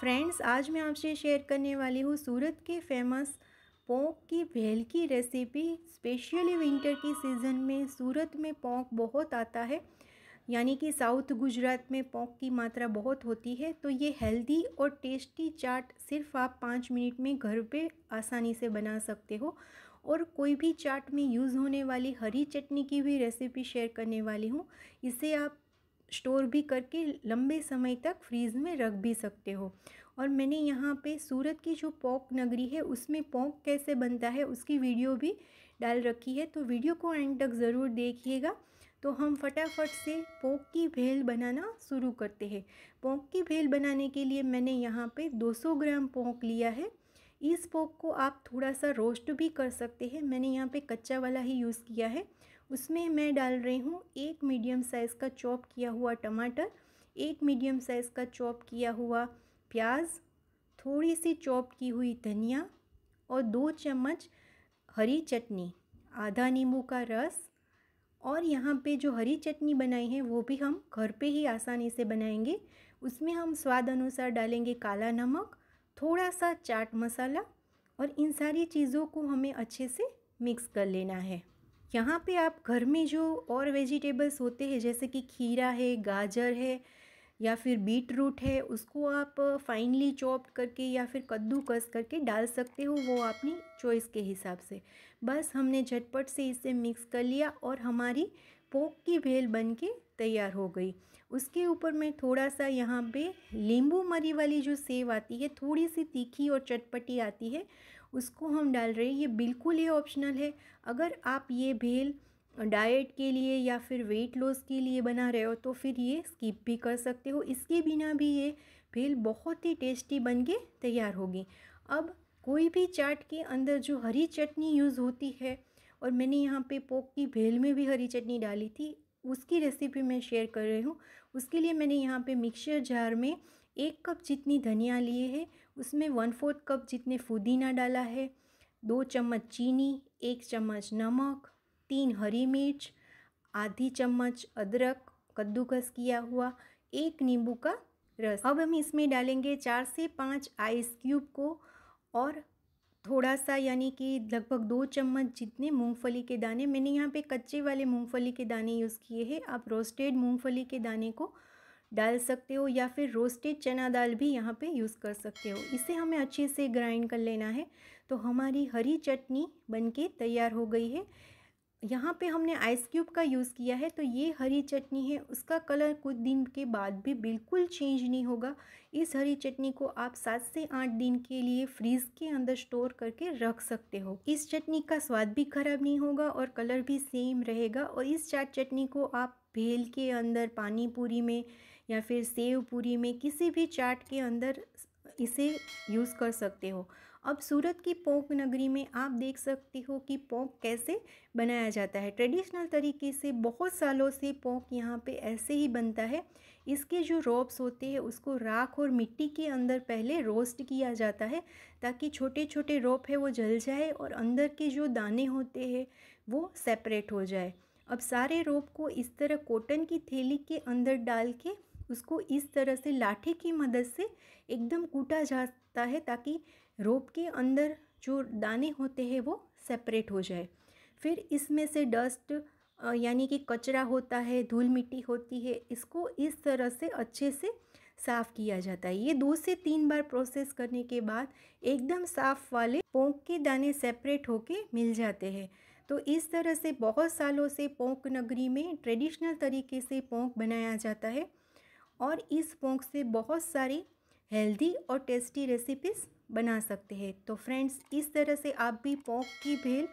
friends आज मैं आपसे शेयर करने वाली हूँ सूरत के फेमस पोंक की भेल की रेसिपी स्पेशली विंटर की सीज़न में सूरत में पोंक बहुत आता है यानी कि साउथ गुजरात में पोंक की मात्रा बहुत होती है तो ये हेल्दी और टेस्टी चाट सिर्फ आप पाँच मिनट में घर पे आसानी से बना सकते हो और कोई भी चाट में यूज़ होने वाली हरी चटनी की भी रेसिपी शेयर करने वाली हूँ इसे आप स्टोर भी करके लंबे समय तक फ्रीज़ में रख भी सकते हो और मैंने यहाँ पे सूरत की जो पोक नगरी है उसमें पोंक कैसे बनता है उसकी वीडियो भी डाल रखी है तो वीडियो को एंड तक ज़रूर देखिएगा तो हम फटाफट से पोंक की भेल बनाना शुरू करते हैं पोंक की भेल बनाने के लिए मैंने यहाँ पे 200 ग्राम पोंक लिया है इस पोक को आप थोड़ा सा रोस्ट भी कर सकते हैं मैंने यहाँ पे कच्चा वाला ही यूज़ किया है उसमें मैं डाल रही हूँ एक मीडियम साइज़ का चॉप किया हुआ टमाटर एक मीडियम साइज़ का चॉप किया हुआ प्याज थोड़ी सी चॉप की हुई धनिया और दो चम्मच हरी चटनी आधा नींबू का रस और यहाँ पे जो हरी चटनी बनाई है वो भी हम घर पे ही आसानी से बनाएंगे उसमें हम स्वाद अनुसार डालेंगे काला नमक थोड़ा सा चाट मसाला और इन सारी चीज़ों को हमें अच्छे से मिक्स कर लेना है यहाँ पे आप घर में जो और वेजिटेबल्स होते हैं जैसे कि खीरा है गाजर है या फिर बीट रूट है उसको आप फाइनली चॉप्ड करके या फिर कद्दू कस करके डाल सकते हो वो अपनी चॉइस के हिसाब से बस हमने झटपट से इसे मिक्स कर लिया और हमारी पोक की भेल बन के तैयार हो गई उसके ऊपर मैं थोड़ा सा यहाँ पे नींबू मरी वाली जो सेव आती है थोड़ी सी तीखी और चटपटी आती है उसको हम डाल रहे हैं ये बिल्कुल ही ऑप्शनल है अगर आप ये भेल डाइट के लिए या फिर वेट लॉस के लिए बना रहे हो तो फिर ये स्किप भी कर सकते हो इसके बिना भी ये भेल बहुत ही टेस्टी बन के तैयार होगी अब कोई भी चाट के अंदर जो हरी चटनी यूज़ होती है और मैंने यहाँ पे पोक की भेल में भी हरी चटनी डाली थी उसकी रेसिपी मैं शेयर कर रही हूँ उसके लिए मैंने यहाँ पे मिक्सर जार में एक कप जितनी धनिया लिए है उसमें वन फोर्थ कप जितने फुदीना डाला है दो चम्मच चीनी एक चम्मच नमक तीन हरी मिर्च आधी चम्मच अदरक कद्दूकस किया हुआ एक नींबू का रस अब हम इसमें डालेंगे चार से पाँच आइस क्यूब को और थोड़ा सा यानी कि लगभग दो चम्मच जितने मूंगफली के दाने मैंने यहाँ पे कच्चे वाले मूंगफली के दाने यूज़ किए हैं आप रोस्टेड मूंगफली के दाने को डाल सकते हो या फिर रोस्टेड चना दाल भी यहाँ पे यूज़ कर सकते हो इसे हमें अच्छे से ग्राइंड कर लेना है तो हमारी हरी चटनी बनके तैयार हो गई है यहाँ पे हमने आइस क्यूब का यूज़ किया है तो ये हरी चटनी है उसका कलर कुछ दिन के बाद भी बिल्कुल चेंज नहीं होगा इस हरी चटनी को आप सात से आठ दिन के लिए फ्रीज़ के अंदर स्टोर करके रख सकते हो इस चटनी का स्वाद भी खराब नहीं होगा और कलर भी सेम रहेगा और इस चाट चटनी को आप भेल के अंदर पानी पूरी में या फिर सेव पूरी में किसी भी चाट के अंदर इसे यूज़ कर सकते हो अब सूरत की पोंक नगरी में आप देख सकते हो कि पोंक कैसे बनाया जाता है ट्रेडिशनल तरीके से बहुत सालों से पोंक यहाँ पे ऐसे ही बनता है इसके जो रोब्स होते हैं उसको राख और मिट्टी के अंदर पहले रोस्ट किया जाता है ताकि छोटे छोटे रोप है वो जल जाए और अंदर के जो दाने होते हैं वो सेपरेट हो जाए अब सारे रोप को इस तरह कॉटन की थैली के अंदर डाल के उसको इस तरह से लाठी की मदद से एकदम कूटा जाता है ताकि रोप के अंदर जो दाने होते हैं वो सेपरेट हो जाए फिर इसमें से डस्ट यानी कि कचरा होता है धूल मिट्टी होती है इसको इस तरह से अच्छे से साफ़ किया जाता है ये दो से तीन बार प्रोसेस करने के बाद एकदम साफ़ वाले पोंक के दाने सेपरेट होके मिल जाते हैं तो इस तरह से बहुत सालों से पोंक नगरी में ट्रेडिशनल तरीके से पोंक बनाया जाता है और इस पोंक से बहुत सारी हेल्दी और टेस्टी रेसिपीज़ बना सकते हैं तो फ्रेंड्स इस तरह से आप भी पोंक की भेल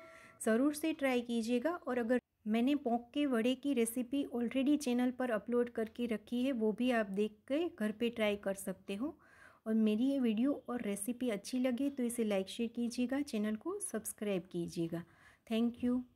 ज़रूर से ट्राई कीजिएगा और अगर मैंने पोंक के वड़े की रेसिपी ऑलरेडी चैनल पर अपलोड करके रखी है वो भी आप देख के घर पे ट्राई कर सकते हो और मेरी ये वीडियो और रेसिपी अच्छी लगे तो इसे लाइक शेयर कीजिएगा चैनल को सब्सक्राइब कीजिएगा थैंक यू